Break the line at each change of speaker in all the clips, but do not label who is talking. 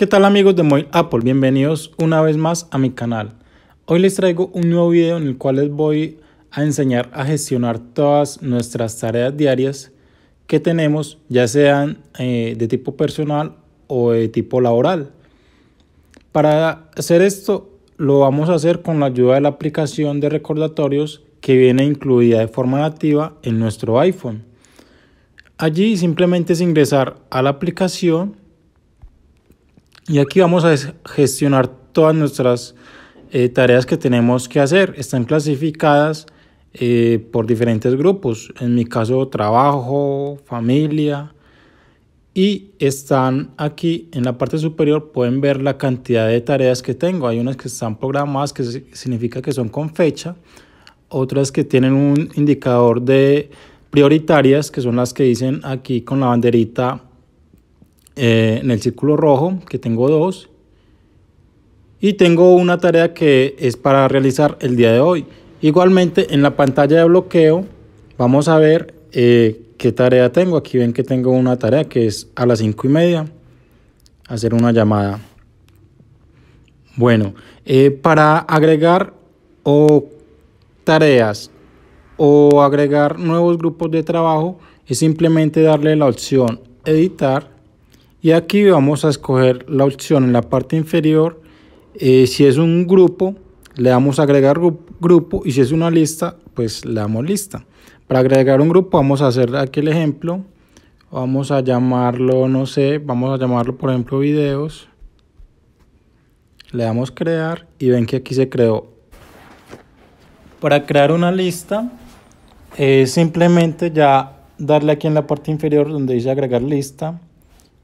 ¿Qué tal amigos de Mobile Apple? Bienvenidos una vez más a mi canal. Hoy les traigo un nuevo video en el cual les voy a enseñar a gestionar todas nuestras tareas diarias que tenemos, ya sean eh, de tipo personal o de tipo laboral. Para hacer esto lo vamos a hacer con la ayuda de la aplicación de recordatorios que viene incluida de forma nativa en nuestro iPhone. Allí simplemente es ingresar a la aplicación y aquí vamos a gestionar todas nuestras eh, tareas que tenemos que hacer. Están clasificadas eh, por diferentes grupos. En mi caso, trabajo, familia. Y están aquí en la parte superior, pueden ver la cantidad de tareas que tengo. Hay unas que están programadas, que significa que son con fecha. Otras que tienen un indicador de prioritarias, que son las que dicen aquí con la banderita eh, en el círculo rojo, que tengo dos. Y tengo una tarea que es para realizar el día de hoy. Igualmente en la pantalla de bloqueo vamos a ver eh, qué tarea tengo. Aquí ven que tengo una tarea que es a las 5 y media hacer una llamada. Bueno, eh, para agregar o tareas o agregar nuevos grupos de trabajo es simplemente darle la opción editar y aquí vamos a escoger la opción en la parte inferior eh, si es un grupo le damos agregar grupo y si es una lista pues le damos lista para agregar un grupo vamos a hacer aquí el ejemplo vamos a llamarlo no sé vamos a llamarlo por ejemplo videos le damos crear y ven que aquí se creó para crear una lista simplemente ya darle aquí en la parte inferior donde dice agregar lista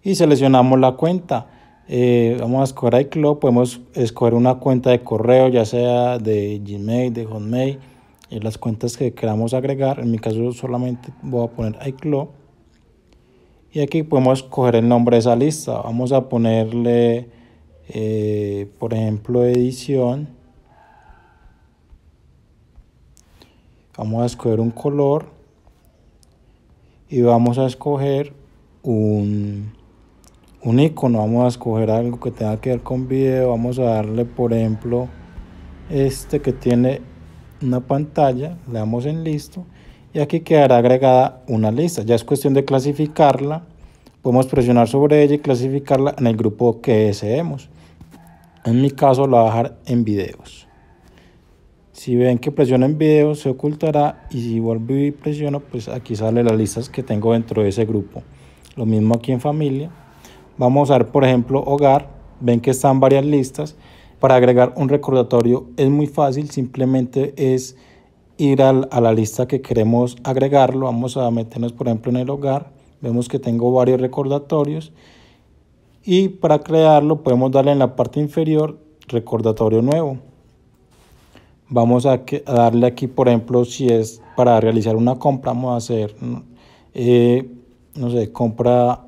y seleccionamos la cuenta. Eh, vamos a escoger iCloud, podemos escoger una cuenta de correo, ya sea de Gmail, de Hotmail, eh, las cuentas que queramos agregar. En mi caso solamente voy a poner iCloud. Y aquí podemos escoger el nombre de esa lista. Vamos a ponerle, eh, por ejemplo, edición. Vamos a escoger un color. Y vamos a escoger un un icono, vamos a escoger algo que tenga que ver con video, vamos a darle por ejemplo este que tiene una pantalla, le damos en listo y aquí quedará agregada una lista, ya es cuestión de clasificarla, podemos presionar sobre ella y clasificarla en el grupo que deseemos, en mi caso la voy a dejar en videos. Si ven que presiono en videos se ocultará y si vuelvo y presiono pues aquí sale las listas que tengo dentro de ese grupo. Lo mismo aquí en familia. Vamos a ver, por ejemplo, hogar. Ven que están varias listas. Para agregar un recordatorio es muy fácil, simplemente es ir a la lista que queremos agregarlo. Vamos a meternos, por ejemplo, en el hogar. Vemos que tengo varios recordatorios. Y para crearlo podemos darle en la parte inferior recordatorio nuevo. Vamos a, darle aquí, por ejemplo, si es para realizar una compra, vamos a hacer, mm, eh, no sé, compra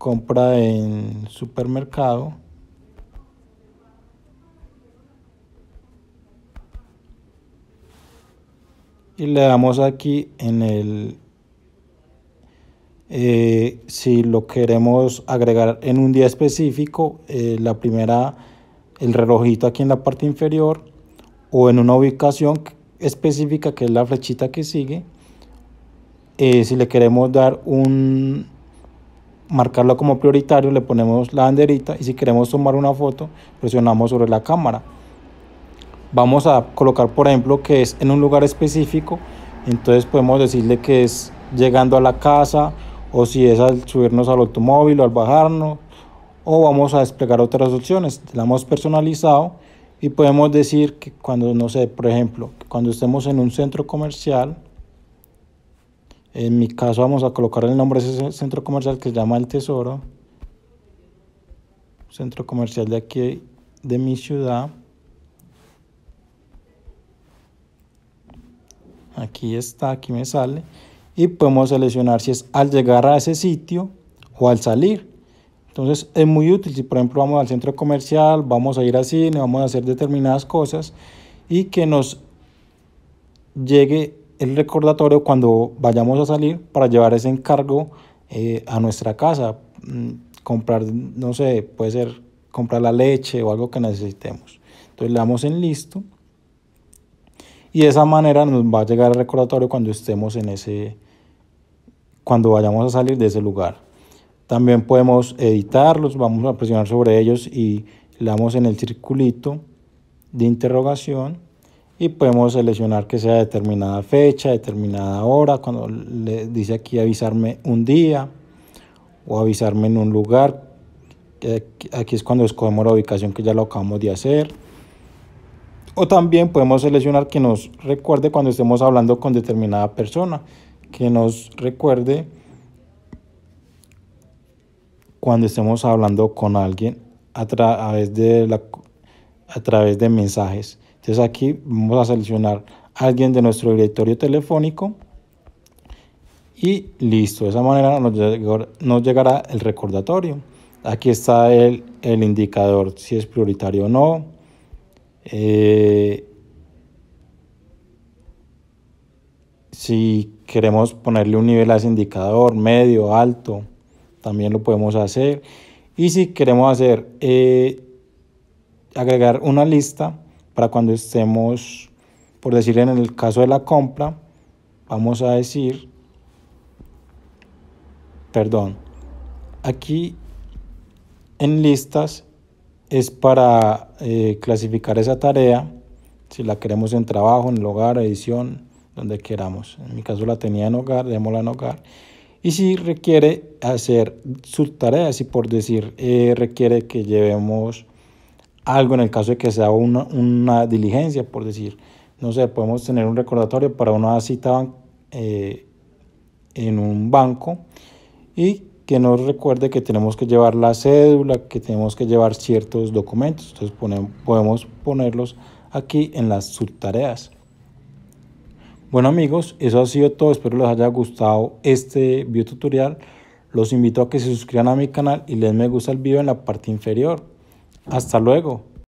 compra en supermercado. Y le damos aquí en el... Eh, si lo queremos agregar en un día específico, eh, la primera, el relojito aquí en la parte inferior o en una ubicación específica que es la flechita que sigue. Eh, si le queremos dar un, marcarlo como prioritario, le ponemos la banderita y si queremos tomar una foto, presionamos sobre la cámara. Vamos a colocar, por ejemplo, que es en un lugar específico, entonces podemos decirle que es llegando a la casa o si es al subirnos al automóvil o al bajarnos o vamos a desplegar otras opciones. La hemos personalizado y podemos decir que cuando, no sé, por ejemplo, cuando estemos en un centro comercial, en mi caso vamos a colocar el nombre de ese centro comercial que se llama El Tesoro. Centro comercial de aquí de mi ciudad. Aquí está, aquí me sale. Y podemos seleccionar si es al llegar a ese sitio o al salir. Entonces es muy útil si por ejemplo vamos al centro comercial, vamos a ir al cine, vamos a hacer determinadas cosas y que nos llegue el recordatorio cuando vayamos a salir para llevar ese encargo eh, a nuestra casa. Mm, comprar, no sé, puede ser comprar la leche o algo que necesitemos. Entonces le damos en listo. Y de esa manera nos va a llegar el recordatorio cuando estemos en ese, cuando vayamos a salir de ese lugar. También podemos editarlos, vamos a presionar sobre ellos y le damos en el circulito de interrogación y podemos seleccionar que sea determinada fecha, determinada hora, cuando le dice aquí avisarme un día o avisarme en un lugar, eh, aquí es cuando escogemos la ubicación que ya lo acabamos de hacer. O también podemos seleccionar que nos recuerde cuando estemos hablando con determinada persona, que nos recuerde cuando estemos hablando con alguien a, través, de la, a través de mensajes. Entonces aquí vamos a seleccionar alguien de nuestro directorio telefónico y listo. De esa manera nos, llegará el recordatorio. Aquí está el, indicador, si es prioritario o no. Eh, si queremos ponerle un nivel a ese indicador, medio, alto, también lo podemos hacer. Y si queremos hacer, eh, agregar una lista, para cuando estemos, por decir en el caso de la compra, vamos a decir, perdón, aquí en listas es para eh, clasificar esa tarea, si la queremos en trabajo, en hogar, edición, donde queramos. En mi caso la tenía en hogar, démosla en hogar. Y si requiere hacer subtareas, si por decir eh, requiere que llevemos algo en el caso de que sea una, diligencia, por decir, no sé, podemos tener un recordatorio para una cita eh, en un banco y que nos recuerde que tenemos que llevar la cédula, que tenemos que llevar ciertos documentos. Entonces podemos ponerlos aquí en las subtareas. Bueno amigos, eso ha sido todo. Espero les haya gustado este video tutorial Los invito a que se suscriban a mi canal y les me gusta el video en la parte inferior. Hasta luego.